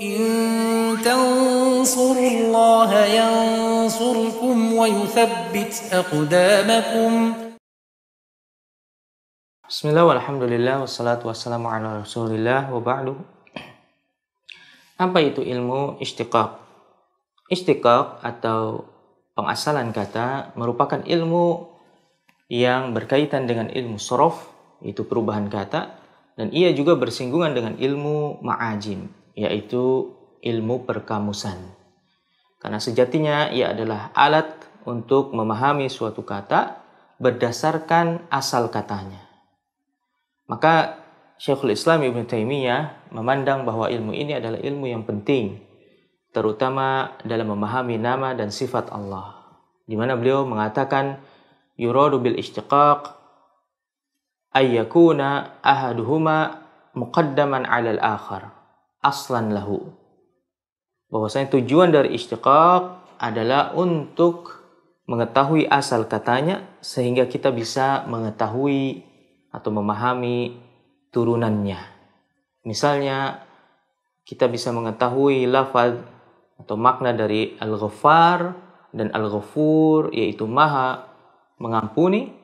إن تنصروا الله ينصركم ويثبت أقدامكم بسم الله والحمد لله والصلاة والسلام على رسول الله وبعد Apa itu ilmu istiqaq? Istiqaq atau pengasalan kata merupakan ilmu yang berkaitan dengan ilmu sorof, itu perubahan kata, dan ia juga bersinggungan dengan ilmu ma'ajim, yaitu ilmu perkamusan. Karena sejatinya ia adalah alat untuk memahami suatu kata berdasarkan asal katanya. Maka Syekhul Islam Ibn Taimiyah memandang bahwa ilmu ini adalah ilmu yang penting, terutama dalam memahami nama dan sifat Allah. Di mana beliau mengatakan, yuradu bil ishtiqaq ayyakuna ahaduhuma muqaddaman alal akhar aslan lahu. Bahwasanya tujuan dari istiqaq adalah untuk mengetahui asal katanya sehingga kita bisa mengetahui atau memahami turunannya. Misalnya kita bisa mengetahui lafaz atau makna dari al ghafar dan al-ghafur yaitu maha mengampuni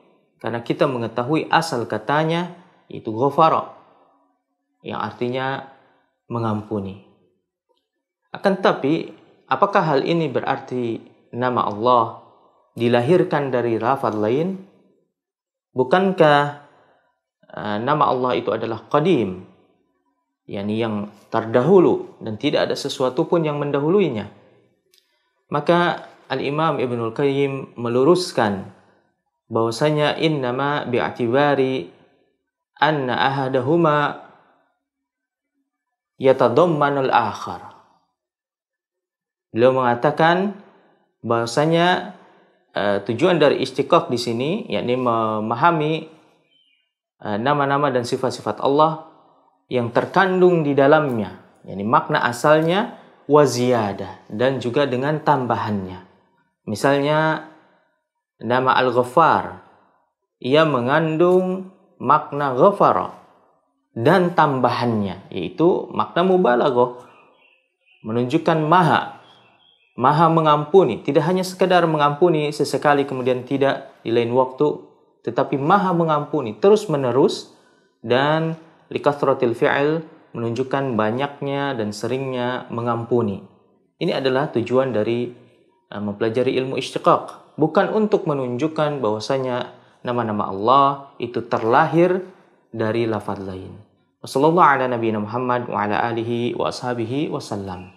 karena kita mengetahui asal katanya yaitu ghafara yang artinya mengampuni. Akan tetapi, apakah hal ini berarti nama Allah dilahirkan dari lafaz lain? Bukankah uh, nama Allah itu adalah qadim, yakni yang terdahulu dan tidak ada sesuatu pun yang mendahuluinya? Maka Al-Imam Ibnul Qayyim meluruskan bahwasanya innama bi'atibari anna ahadahuma yatadommanul akhar. Beliau mengatakan bahwasanya uh, tujuan dari istiqaq di sini yakni memahami nama e, nama-nama dan sifat-sifat Allah yang terkandung di dalamnya, yakni makna asalnya waziyadah dan juga dengan tambahannya. Misalnya nama al ghafar ia mengandung makna ghafara dan tambahannya yaitu makna mubalaghah menunjukkan maha maha mengampuni tidak hanya sekedar mengampuni sesekali kemudian tidak di lain waktu tetapi maha mengampuni terus menerus dan likathratil fi'il menunjukkan banyaknya dan seringnya mengampuni ini adalah tujuan dari eh, mempelajari ilmu istiqaq bukan untuk menunjukkan bahwasanya nama-nama Allah itu terlahir dari lafaz lain Wassallallahu ala nabiyina Muhammad wa ala alihi wa ashabihi wasallam.